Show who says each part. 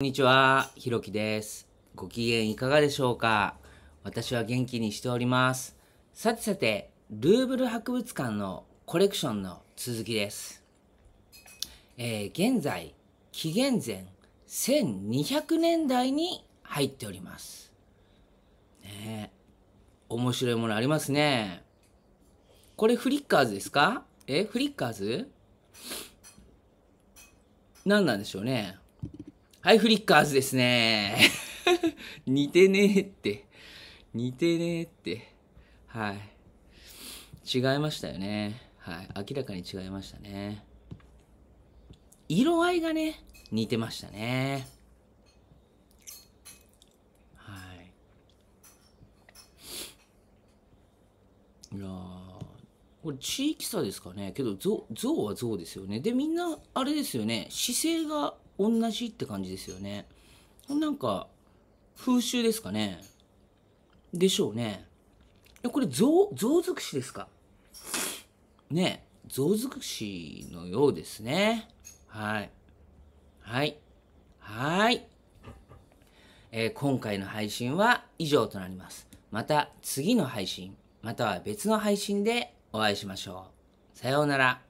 Speaker 1: こんにちは、ひろきです。ご機嫌いかがでしょうか私は元気にしております。さてさて、ルーブル博物館のコレクションの続きです。えー、現在、紀元前1200年代に入っております。ね面白いものありますね。これフリッカーズですかえ、フリッカーズ何なんでしょうね。はい、フリッカーズですね。似てねえって。似てねえって。はい。違いましたよね。はい。明らかに違いましたね。
Speaker 2: 色合いがね、
Speaker 1: 似てましたね。はい。いやこれ地域差ですかね。けど、象、象は象ですよね。で、みんな、あれですよね。姿勢が同じって感じですよね。なんか、風習ですかね。でしょうね。これ、象、象尽くしですかね象尽くしのようですね。はい。はい。はい。えー、今回の配信は以上となります。また次の配信、または別の配信でお会いしましょう。さようなら。